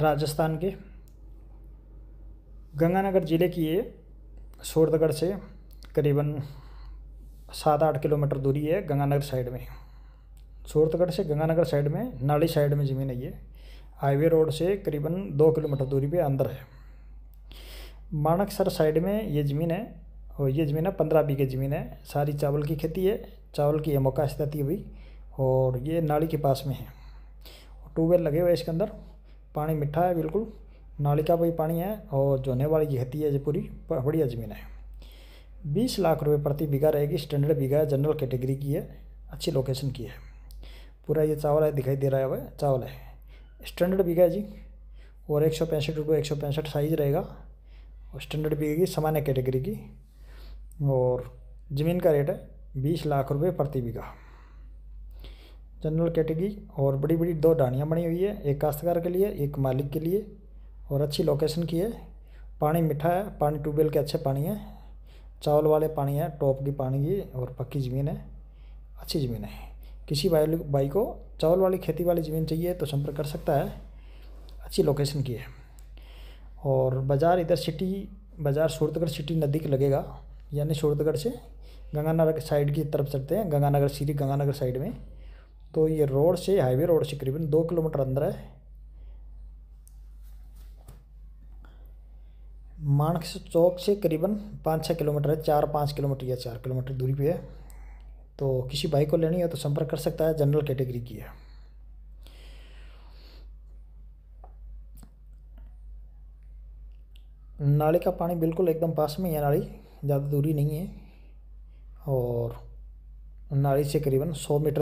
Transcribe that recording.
राजस्थान के गंगानगर ज़िले की ये सूरतगढ़ से करीबन सात आठ किलोमीटर दूरी है गंगानगर साइड में सूरतगढ़ से गंगानगर साइड में नाली साइड में ज़मीन है ये हाईवे रोड से करीबन दो किलोमीटर दूरी पे अंदर है मानकसर साइड में ये ज़मीन है और ये ज़मीन है पंद्रह बीघे ज़मीन है सारी चावल की खेती है चावल की मौका स्थिति हुई और ये नाली के पास में है ट्यूबवेल लगे हुए इसके अंदर पानी मिठा है बिल्कुल नाली का भी पानी है और जोने वाली खेती है जो पूरी बढ़िया ज़मीन है बीस लाख रुपए प्रति बीघा रहेगी स्टैंडर्ड बीघा है जनरल कैटेगरी की है अच्छी लोकेशन की है पूरा ये चावल है दिखाई दे रहा है वह चावल है स्टैंडर्ड बीघा है जी और एक सौ पैंसठ रुपये एक सौ पैंसठ साइज रहेगा और स्टैंडर्ड बीघे की सामान्य कैटेगरी की और ज़मीन का रेट है बीस लाख रुपये प्रति बीघा जनरल कैटेगरी और बड़ी बड़ी दो डाणियाँ बनी हुई है एक काश्तकार के लिए एक मालिक के लिए और अच्छी लोकेशन की है पानी मीठा है पानी ट्यूबवेल के अच्छे पानी है चावल वाले पानी है टॉप की पानी की और पक्की ज़मीन है अच्छी ज़मीन है किसी भाई भाई को चावल वाली खेती वाली ज़मीन चाहिए तो संपर्क कर सकता है अच्छी लोकेशन की है और बाज़ार इधर सिटी बाज़ार सूरतगढ़ सिटी नदी के लगेगा यानी सूरतगढ़ से गंगानगर साइड की तरफ चलते हैं गंगानगर सीरी गंगानगर साइड में तो ये रोड से हाईवे रोड से करीबन दो किलोमीटर अंदर है मानस चौक से करीबन पाँच छः किलोमीटर है चार पाँच किलोमीटर या चार किलोमीटर दूरी पे है तो किसी बाइक को लेनी है तो संपर्क कर सकता है जनरल कैटेगरी की है नाली का पानी बिल्कुल एकदम पास में है नाली ज़्यादा दूरी नहीं है और नाली से करीबन सौ मीटर